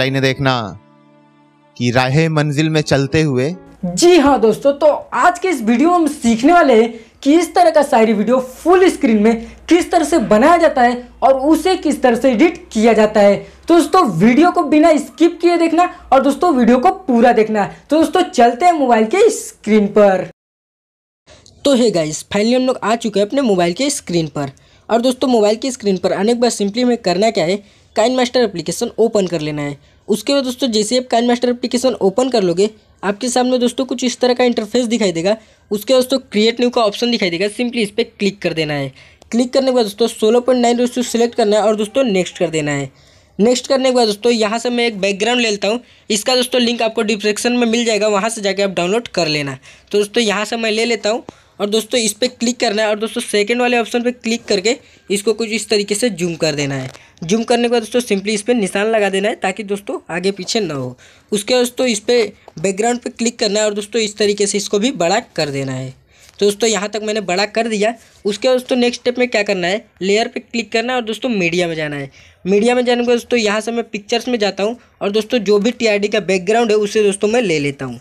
लाइनें देखना कि राह मंजिल में चलते हुए जी हाँ दोस्तों तो आज के इस वीडियो में हम सीखने वाले हैं कि इस तरह का शायरी वीडियो फुल स्क्रीन में किस तरह से बनाया जाता है और उसे किस तरह से एडिट किया जाता है तो दोस्तों वीडियो को बिना स्किप किए देखना और दोस्तों वीडियो को पूरा देखना तो दोस्तों चलते हैं मोबाइल के स्क्रीन पर तो हे गाइस फाइनली हम लोग आ चुके हैं अपने मोबाइल के स्क्रीन पर और दोस्तों मोबाइल की स्क्रीन पर आने के बाद सिंपली हमें करना क्या है काइन मास्टर एप्लीकेशन ओपन कर लेना है उसके बाद दोस्तों जैसे आप काइन मास्टर एप्लीकेशन ओपन कर लोगे आपके सामने दोस्तों कुछ इस तरह का इंटरफेस दिखाई देगा उसके बाद दोस्तों क्रिएट न्यू का ऑप्शन दिखाई देगा सिंपली इस पर क्लिक कर देना है क्लिक करने के बाद दोस्तों सोलह पॉइंट नाइन दोस्तों सेलेक्ट करना है और दोस्तों नेक्स्ट कर देना है नेक्स्ट करने के बाद दोस्तों यहाँ से मैं एक बैकग्राउंड ले लेता हूँ इसका दोस्तों लिंक आपको डिस्क्रिप्शन में मिल जाएगा वहाँ से जाके आप डाउनलोड कर लेना तो दोस्तों यहाँ से मैं ले लेता हूँ और दोस्तों इस पर क्लिक करना है और दोस्तों सेकेंड वाले ऑप्शन पर क्लिक करके इसको कुछ इस तरीके से जूम कर देना है जूम करने के बाद दोस्तों सिंपली इस पर निशान लगा देना है ताकि दोस्तों आगे पीछे ना हो उसके बाद दोस्तों इस पर बैकग्राउंड पर क्लिक करना है और दोस्तों इस तरीके से इसको भी बड़ा कर देना है तो दोस्तों यहाँ तक मैंने बड़ा कर दिया उसके बाद दोस्तों नेक्स्ट स्टेप में क्या करना है लेयर पे क्लिक करना है और दोस्तों मीडिया में जाना है मीडिया में जाने के बाद दोस्तों यहाँ से मैं पिक्चर्स में जाता हूँ और दोस्तों जो भी टीआरडी का बैकग्राउंड है उसे दोस्तों मैं ले लेता हूँ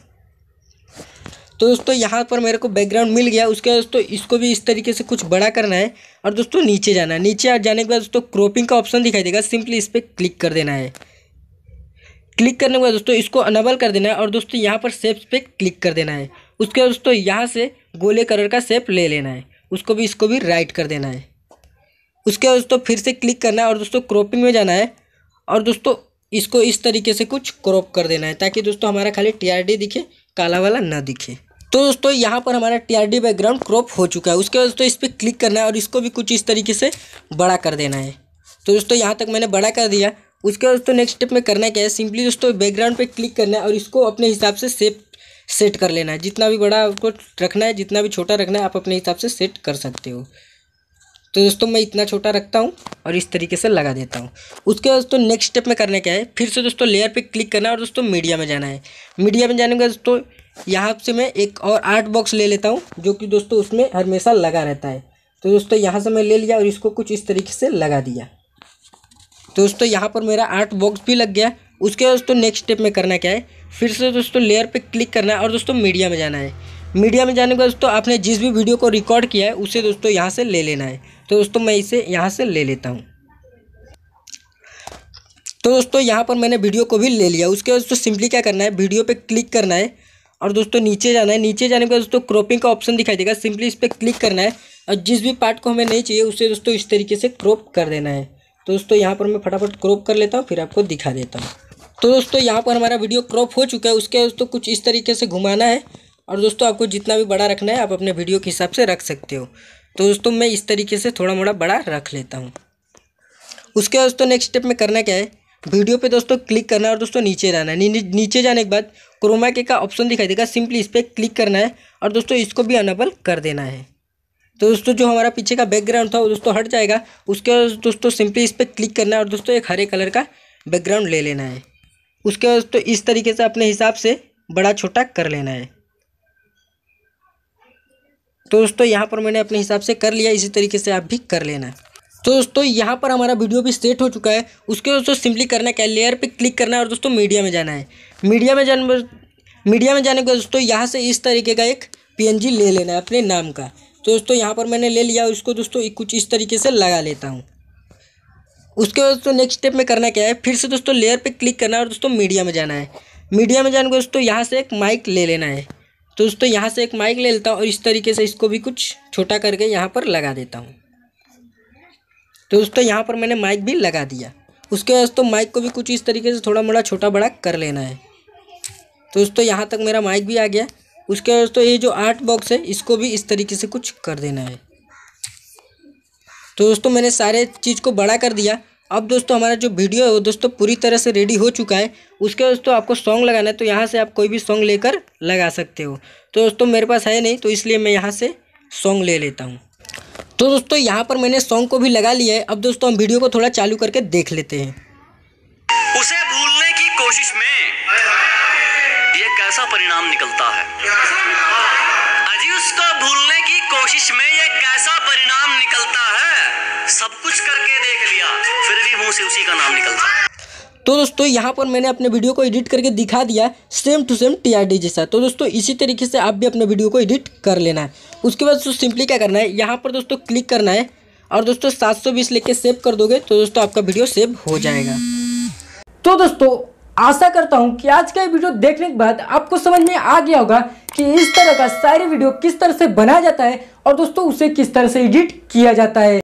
तो दोस्तों यहाँ पर मेरे को बैकग्राउंड मिल गया उसके बाद दोस्तों इसको भी इस तरीके से कुछ बड़ा करना है और दोस्तों नीचे जाना है नीचे जाने के बाद दोस्तों क्रॉपिंग का ऑप्शन दिखाई देगा सिंपली इस पर क्लिक कर देना है क्लिक करने के बाद दोस्तों इसको अनबल कर देना है और दोस्तों यहाँ पर सेप्स पे क्लिक कर देना है उसके बाद दोस्तों यहाँ से गोले कलर का सेप ले लेना है उसको भी इसको भी राइट कर देना है उसके बाद दोस्तों फिर से क्लिक करना है और दोस्तों क्रॉपिंग में जाना है और दोस्तों इसको इस तरीके से कुछ क्रॉप कर देना है ताकि दोस्तों हमारा खाली टी दिखे काला वाला ना दिखे तो दोस्तों यहाँ पर हमारा टीआरडी बैकग्राउंड क्रॉप हो चुका है उसके बाद दोस्तों इस पर क्लिक करना है और इसको भी कुछ इस तरीके से बड़ा कर देना है तो दोस्तों यहाँ तक मैंने बड़ा कर दिया उसके बाद दोस्तों नेक्स्ट स्टेप में करना क्या है सिंपली दोस्तों बैकग्राउंड पर क्लिक करना है और इसको अपने हिसाब से सेप सेट कर लेना है जितना भी बड़ा आपको रखना है जितना भी छोटा रखना है आप अपने हिसाब से सेट कर सकते हो तो दोस्तों मैं इतना छोटा रखता हूँ और इस तरीके से लगा देता हूँ उसके बाद दोस्तों नेक्स्ट स्टेप में करना क्या है फिर से दोस्तों लेयर पे क्लिक करना है और दोस्तों मीडिया में जाना है मीडिया में जाने के बाद दोस्तों यहाँ से मैं एक और आर्ट बॉक्स ले लेता हूँ जो कि दोस्तों उसमें हमेशा लगा रहता है तो दोस्तों यहाँ से मैं ले लिया और इसको कुछ इस तरीके से लगा दिया तो दोस्तों यहाँ पर मेरा आर्ट बॉक्स भी लग गया उसके बाद दोस्तों नेक्स्ट स्टेप में करना क्या है फिर से दोस्तों लेयर पर क्लिक करना है और दोस्तों मीडिया में जाना है मीडिया में जाने के बाद दोस्तों आपने जिस भी वीडियो को रिकॉर्ड किया है उसे दोस्तों यहाँ से ले लेना है तो दोस्तों मैं इसे यहाँ से ले लेता हूँ तो दोस्तों यहाँ पर मैंने वीडियो को भी ले लिया उसके बाद दोस्तों सिंपली क्या करना है वीडियो पे क्लिक करना है और दोस्तों नीचे जाना है नीचे जाने के बाद दोस्तों क्रॉपिंग का ऑप्शन दिखाई देगा सिंपली इस पर क्लिक करना है और जिस भी पार्ट को हमें नहीं चाहिए उसे दोस्तों इस तरीके से क्रॉप कर देना है तो दोस्तों यहाँ पर मैं फटाफट क्रॉप कर लेता हूँ फिर आपको दिखा देता हूँ तो दोस्तों यहाँ पर हमारा वीडियो क्रॉप हो चुका है उसके दोस्तों कुछ इस तरीके से घुमाना है और दोस्तों आपको जितना भी बड़ा रखना है आप अपने वीडियो के हिसाब से रख सकते हो तो दोस्तों मैं इस तरीके से थोड़ा मोड़ा बड़ा रख लेता हूँ उसके बाद दोस्तों नेक्स्ट स्टेप में करना क्या है वीडियो पे दोस्तों क्लिक करना है और दोस्तों नीचे जाना है नी, नीचे जाने के बाद क्रोमा के का ऑप्शन दिखाई देगा सिंपली इस पर क्लिक करना है और दोस्तों इसको भी अनेबल कर देना है तो दोस्तों जो हमारा पीछे का बैकग्राउंड था वो दोस्तों हट जाएगा उसके बाद दोस्तों सिंपली इस पर क्लिक करना है और दोस्तों एक हरे कलर का बैकग्राउंड ले लेना है उसके बाद दोस्तों इस तरीके से अपने हिसाब से बड़ा छोटा कर लेना है तो दोस्तों यहाँ पर मैंने अपने हिसाब से कर लिया इसी तरीके से आप भी कर लेना है तो दोस्तों यहाँ पर हमारा वीडियो भी सेट हो चुका है उसके दोस्तों सिंपली करना क्या लेयर पे क्लिक करना है और दोस्तों मीडिया में जाना है मीडिया में जाने मीडिया में जाने के दोस्तों यहाँ से इस तरीके का एक पीएनजी ले लेना है अपने नाम का तो दोस्तों यहाँ पर मैंने ले लिया उसको दोस्तों कुछ इस तरीके से लगा लेता हूँ उसके बाद दोस्तों नेक्स्ट स्टेप में करना क्या है फिर से दोस्तों लेयर पर क्लिक करना है और दोस्तों मीडिया में जाना है मीडिया में जाने को दोस्तों यहाँ से एक माइक ले लेना है तो दोस्तों यहाँ से एक माइक ले लेता हूँ और इस तरीके से इसको भी कुछ छोटा करके यहाँ पर लगा देता हूँ तो दोस्तों यहाँ पर मैंने माइक भी लगा दिया उसके बाद दोस्तों माइक को भी कुछ इस तरीके से थोड़ा मोड़ा छोटा बड़ा कर लेना है तो दोस्तों यहाँ तक मेरा माइक भी आ गया उसके बाद दोस्तों ये जो आर्ट बॉक्स है इसको भी इस तरीके से कुछ कर देना है तो दोस्तों मैंने सारे चीज़ को बड़ा कर दिया अब दोस्तों हमारा जो वीडियो है वो दोस्तों पूरी तरह से रेडी हो चुका है उसके बाद दोस्तों आपको सॉन्ग लगाना है तो यहाँ से आप कोई भी सॉन्ग लेकर लगा सकते हो तो दोस्तों मेरे पास है नहीं तो इसलिए मैं यहाँ से सॉन्ग ले लेता हूँ तो दोस्तों यहाँ पर मैंने सॉन्ग को भी लगा लिया है अब दोस्तों हम वीडियो को थोड़ा चालू करके देख लेते हैं उसे भूलने की कोशिश में ये कैसा परिणाम निकलता है अजी उसको भूलने की कोशिश में ये कैसा परिणाम निकलता है सब कुछ करके देख लिया फिर भी मुंह से उसी का नाम निकलता है तो दोस्तों यहाँ पर मैंने अपने वीडियो को एडिट करके दिखा दिया सेम टू सेम टीआरडी जैसा तो दोस्तों इसी तरीके से आप भी अपने वीडियो को एडिट कर लेना है उसके बाद दोस्तों सिंपली क्या करना है यहाँ पर दोस्तों क्लिक करना है और दोस्तों सात सौ बीस लेके सेव कर दोगे तो दोस्तों आपका वीडियो सेव हो जाएगा तो दोस्तों आशा करता हूँ कि आज का ये वीडियो देखने के बाद आपको समझ में आ गया होगा कि इस तरह का सारी वीडियो किस तरह से बनाया जाता है और दोस्तों उसे किस तरह से एडिट किया जाता है